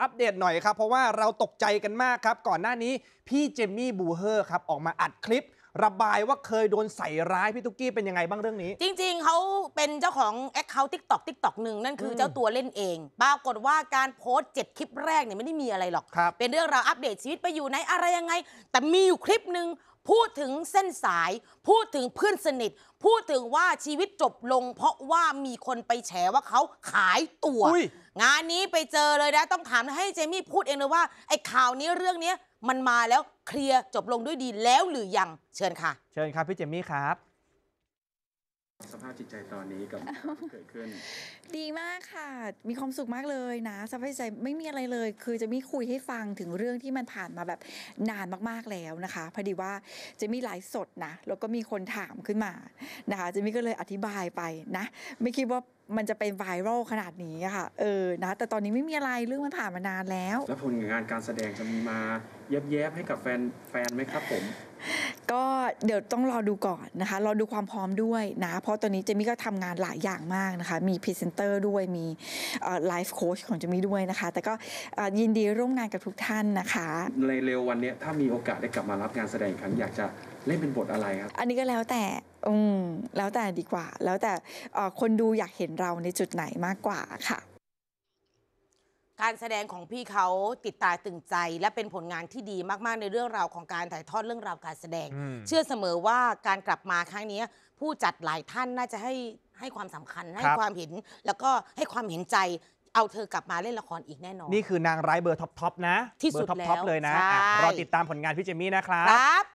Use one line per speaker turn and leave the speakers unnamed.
อัปเดตหน่อยครับเพราะว่าเราตกใจกันมากครับ ก่อนหน้านี้พี่ เจมี่บูเฮอร์ครับออกมาอัดคลิป ระบายว่าเคยโดนใส่ร้ายพี่ตุ๊กกี้ เป็นยังไงบ้างเรื่องนี้
จริงๆเขาเป็นเจ้าของแอคเคาท์ทิกตอกทิกตอกหนึ่งนั่นคือเจ้าตัวเล่นเองปรากฏว่าการโพสต์เจ็ดคลิปแรกเนี่ยไม่ได้มีอะไรหรอกรเป็นเรื่องราวอัปเดตชีวิตไปอยู่ไหนอะไรยังไง แต่มีอยู่คลิปหนึ่งพูดถึงเส้นสาย พูดถึงเพื่อนสนิท พูดถึงว่าชีวิตจบลง เพราะว่ามีคนไปแฉว่าเขาขายตัว งานนี้ไปเจอเลยนะต้องถามให้เจมี่พูดเองเลยว่าไอ้ข่าวนี้เรื่องนี้มันมาแล้วเคลียร์จบลงด้วยดีแล้วหรือยังเชิญค่ะ
เชิญครับพี่เจมี่ครับสภาพจิตใจตอนนี้กับเกิดขึ้น ดีมากค่ะ มีความสุขมากเลยนะสภาพจิตใจไม่มีอะไรเลยคือจะมีคุยให้ฟังถึงเรื่องที่มันผ่านมาแบบนานมากๆแล้วนะคะ พอดีว่าจะมีหลายสดนะแล้วก็มีคนถามขึ้นมานะคะจะมีก็เลยอธิบายไปนะไม่คิดว่ามันจะเป็นไวรัลขนาดนี้ค่ะ เออนะแต่ตอนนี้ไม่มีอะไรเรื่องมันผ่านมานานแล้ว แล้วผลงานการแสดงจะมีมาแยบๆให้กับแฟนแฟนไหมครับ ผม ก็เดี๋ยวต้องรอดูก่อนนะคะรอดูความพร้อมด้วย นะ เพราะตอนนี้เจมี่ก็ทำงานหลายอย่างมากนะคะ มีพรีเซนเตอร์ด้วยมีไลฟ์โค้ชของเจมี่ด้วยนะคะ แต่ก็ยินดีร่วมงานกับทุกท่านนะคะในเร็ววันนี้ถ้ามีโอกาสได้กลับมารับงานแสดงครั้งอยากจะเล่นเป็นบทอะไรครับอันนี้ก็แล้วแต่อืมแล้วแต่ดีกว่า แล้วแต่คนดูอยากเห็นเราในจุดไหนมากกว่าค่ะ
การแสดงของพี่เขาติดตาตึงใจและเป็นผลงานที่ดีมาก ๆ ในเรื่องราวของการถ่ายทอดเรื่องราวการแสดง เชื่อเสมอว่าการกลับมาครั้งนี้ผู้จัดหลายท่านน่าจะให้ให้ความสำคัญให้ความเห็นแล้วก็ให้ความเห็นใจเอาเธอกลับมาเล่นละครอีกแน่นอนนี่คื
อนางร้ายเบอร์ท็อป ๆ นะที่สุดเบอร์ท็อปแล้วๆเลยนะะรอติดตามผลงานพี่เจมี่นะครับ